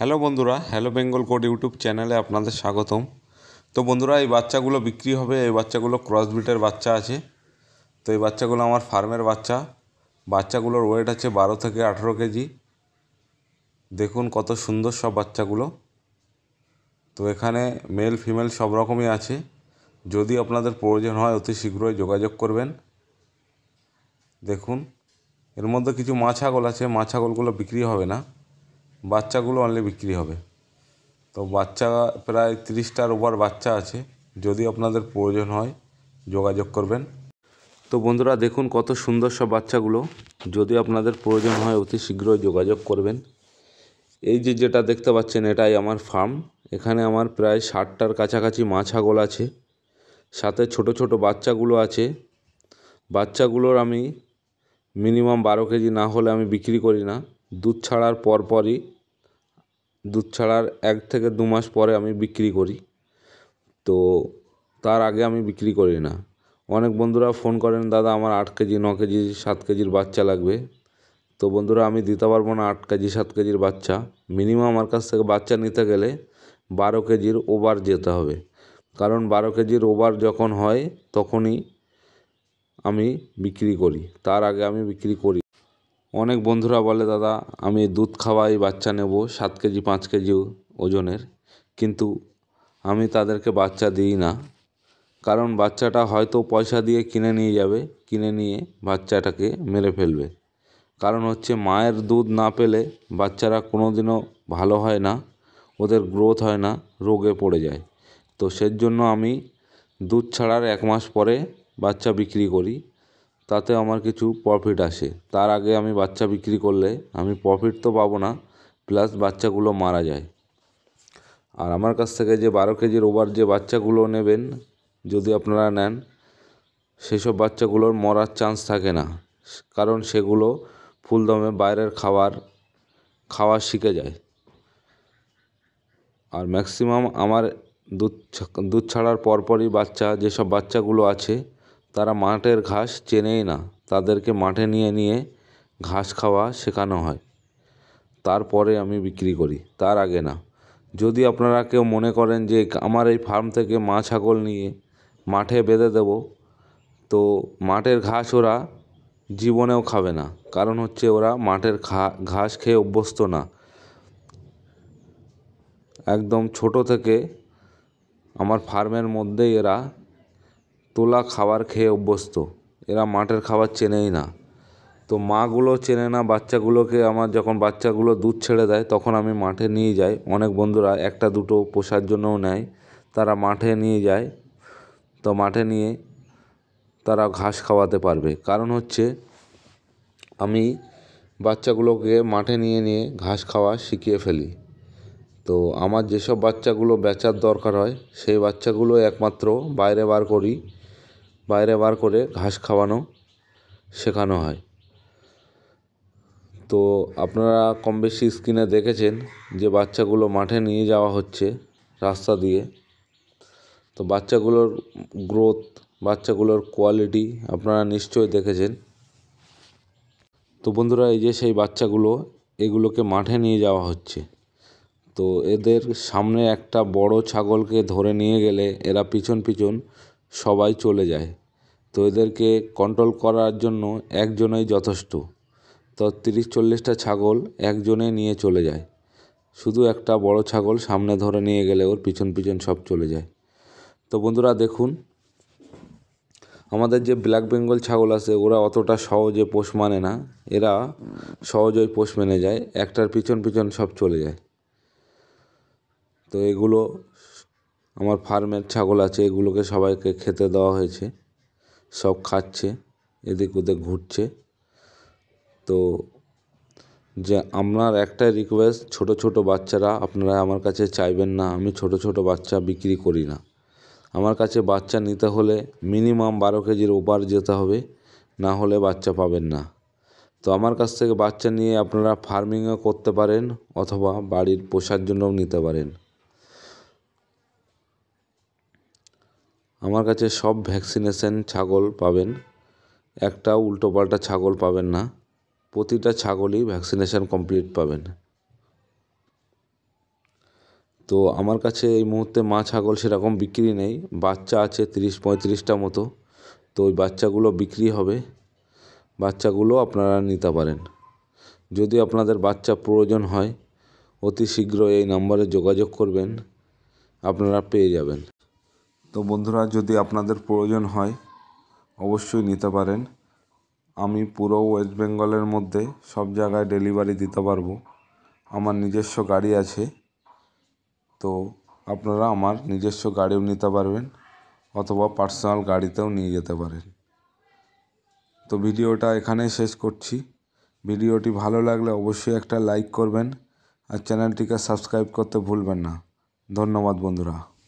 hello বন্ধুরা hello Bengal code YouTube চ্যানেলে আপনাদের স্বাগতম তো বন্ধুরা এই বাচ্চাগুলো বিক্রি হবে এই বাচ্চাগুলো ক্রসবিটের বাচ্চা আছে তো এই বাচ্চাগুলো আমার ফার্মের বাচ্চা বাচ্চাগুলোর ওয়েট আছে বারো থেকে আঠেরো কেজি দেখুন কত সুন্দর সব বাচ্চাগুলো তো এখানে মেল ফিমেল সব রকমই আছে যদি আপনাদের প্রয়োজন হয় অতি শীঘ্রই যোগাযোগ করবেন দেখুন এর মধ্যে কিছু মা ছাগল আছে মা ছাগলগুলো বিক্রি হবে না বাচ্চাগুলো অনলি বিক্রি হবে তো বাচ্চা প্রায় তিরিশটার ওভার বাচ্চা আছে যদি আপনাদের প্রয়োজন হয় যোগাযোগ করবেন তো বন্ধুরা দেখুন কত সুন্দর সব বাচ্চাগুলো যদি আপনাদের প্রয়োজন হয় অতি শীঘ্রই যোগাযোগ করবেন এই যে যেটা দেখতে পাচ্ছেন এটাই আমার ফার্ম এখানে আমার প্রায় ষাটটার কাছাকাছি মা ছাগল আছে সাথে ছোট ছোট বাচ্চাগুলো আছে বাচ্চাগুলোর আমি মিনিমাম বারো কেজি না হলে আমি বিক্রি করি না দুধ ছাড়ার পরপরই দুধ ছাড়ার এক থেকে দু মাস পরে আমি বিক্রি করি তো তার আগে আমি বিক্রি করি না অনেক বন্ধুরা ফোন করেন দাদা আমার আট কেজি ন কেজি সাত কেজির বাচ্চা লাগবে তো বন্ধুরা আমি দিতে পারবো না আট কেজি সাত কেজির বাচ্চা মিনিমাম আমার কাছ থেকে বাচ্চা নিতে গেলে বারো কেজির ওবার যেতে হবে কারণ বারো কেজির ওবার যখন হয় তখনই আমি বিক্রি করি তার আগে আমি বিক্রি করি অনেক বন্ধুরা বলে দাদা আমি দুধ খাওয়াই বাচ্চা নেব সাত কেজি পাঁচ কেজি ওজনের কিন্তু আমি তাদেরকে বাচ্চা দিই না কারণ বাচ্চাটা হয়তো পয়সা দিয়ে কিনে নিয়ে যাবে কিনে নিয়ে বাচ্চাটাকে মেরে ফেলবে কারণ হচ্ছে মায়ের দুধ না পেলে বাচ্চারা কোনো দিনও ভালো হয় না ওদের গ্রোথ হয় না রোগে পড়ে যায় তো সেজন্য আমি দুধ ছাড়ার এক মাস পরে বাচ্চা বিক্রি করি তাতে আমার কিছু প্রফিট আসে তার আগে আমি বাচ্চা বিক্রি করলে আমি প্রফিট তো পাবো না প্লাস বাচ্চাগুলো মারা যায় আর আমার কাছ থেকে যে বারো কেজির ওভার যে বাচ্চাগুলো নেবেন যদি আপনারা নেন সেসব বাচ্চাগুলোর মরার চান্স থাকে না কারণ সেগুলো ফুলদমে বাইরের খাবার খাওয়া শিখে যায় আর ম্যাক্সিমাম আমার দুধ দুধ ছাড়ার পরপরই বাচ্চা যেসব বাচ্চাগুলো আছে তারা মাঠের ঘাস চেনেই না তাদেরকে মাঠে নিয়ে নিয়ে ঘাস খাওয়া শেখানো হয় তারপরে আমি বিক্রি করি তার আগে না যদি আপনারা কেউ মনে করেন যে আমার এই ফার্ম থেকে মা ছাগল নিয়ে মাঠে বেঁধে দেব তো মাঠের ঘাস ওরা জীবনেও খাবে না কারণ হচ্ছে ওরা মাঠের ঘাস খেয়ে অভ্যস্ত না একদম ছোট থেকে আমার ফার্মের মধ্যেই এরা তোলা খাবার খেয়ে অভ্যস্ত এরা মাঠের খাবার চেনেই না তো মাগুলো চেনে না বাচ্চাগুলোকে আমার যখন বাচ্চাগুলো দুধ ছেড়ে দেয় তখন আমি মাঠে নিয়ে যাই অনেক বন্ধুরা একটা দুটো পোষার জন্যও নেয় তারা মাঠে নিয়ে যায় তো মাঠে নিয়ে তারা ঘাস খাওয়াতে পারবে কারণ হচ্ছে আমি বাচ্চাগুলোকে মাঠে নিয়ে নিয়ে ঘাস খাওয়া শিখিয়ে ফেলি তো আমার যেসব বাচ্চাগুলো বেচার দরকার হয় সেই বাচ্চাগুলো একমাত্র বাইরে বার করি বাইরে বার করে ঘাস খাওয়ানো শেখানো হয় তো আপনারা কম বেশি স্ক্রিনে দেখেছেন যে বাচ্চাগুলো মাঠে নিয়ে যাওয়া হচ্ছে রাস্তা দিয়ে তো বাচ্চাগুলোর গ্রোথ বাচ্চাগুলোর কোয়ালিটি আপনারা নিশ্চয়ই দেখেছেন তো বন্ধুরা এই যে সেই বাচ্চাগুলো এগুলোকে মাঠে নিয়ে যাওয়া হচ্ছে তো এদের সামনে একটা বড় ছাগলকে ধরে নিয়ে গেলে এরা পিছন পিছন সবাই চলে যায় তো এদেরকে কন্ট্রোল করার জন্য একজনই যথেষ্ট তো তিরিশ চল্লিশটা ছাগল একজনে নিয়ে চলে যায় শুধু একটা বড় ছাগল সামনে ধরে নিয়ে গেলে ওর পিছন পিছন সব চলে যায় তো বন্ধুরা দেখুন আমাদের যে ব্ল্যাক বেঙ্গল ছাগল আছে ওরা অতটা সহজে পোষ মানে না এরা সহজেই পোষ মেনে যায় একটার পিছন পিছন সব চলে যায় তো এগুলো আমার ফার্মের ছাগল আছে এগুলোকে সবাইকে খেতে দেওয়া হয়েছে সব খাচ্ছে এদিক ওদিক ঘুরছে তো যে আপনার একটাই রিকোয়েস্ট ছোট ছোট বাচ্চারা আপনারা আমার কাছে চাইবেন না আমি ছোট ছোট বাচ্চা বিক্রি করি না আমার কাছে বাচ্চা নিতে হলে মিনিমাম বারো কেজির ওপার যেতে হবে না হলে বাচ্চা পাবেন না তো আমার কাছ থেকে বাচ্চা নিয়ে আপনারা ফার্মিংও করতে পারেন অথবা বাড়ির পোষার জন্যও নিতে পারেন আমার কাছে সব ভ্যাকসিনেশন ছাগল পাবেন একটা উল্টোপাল্টা ছাগল পাবেন না প্রতিটা ছাগলই ভ্যাকসিনেশন কমপ্লিট পাবেন তো আমার কাছে এই মুহূর্তে মা ছাগল সেরকম বিক্রি নেই বাচ্চা আছে তিরিশ পঁয়ত্রিশটা মতো তো ওই বাচ্চাগুলো বিক্রি হবে বাচ্চাগুলো আপনারা নিতে পারেন যদি আপনাদের বাচ্চা প্রয়োজন হয় অতি শীঘ্র এই নম্বরে যোগাযোগ করবেন আপনারা পেয়ে যাবেন তো বন্ধুরা যদি আপনাদের প্রয়োজন হয় অবশ্যই নিতে পারেন আমি পুরো ওয়েস্ট বেঙ্গলের মধ্যে সব জায়গায় ডেলিভারি দিতে পারবো আমার নিজস্ব গাড়ি আছে তো আপনারা আমার নিজস্ব গাড়িও নিতে পারবেন অথবা পার্সোনাল গাড়িতেও নিয়ে যেতে পারেন তো ভিডিওটা এখানেই শেষ করছি ভিডিওটি ভালো লাগলে অবশ্যই একটা লাইক করবেন আর চ্যানেলটিকে সাবস্ক্রাইব করতে ভুলবেন না ধন্যবাদ বন্ধুরা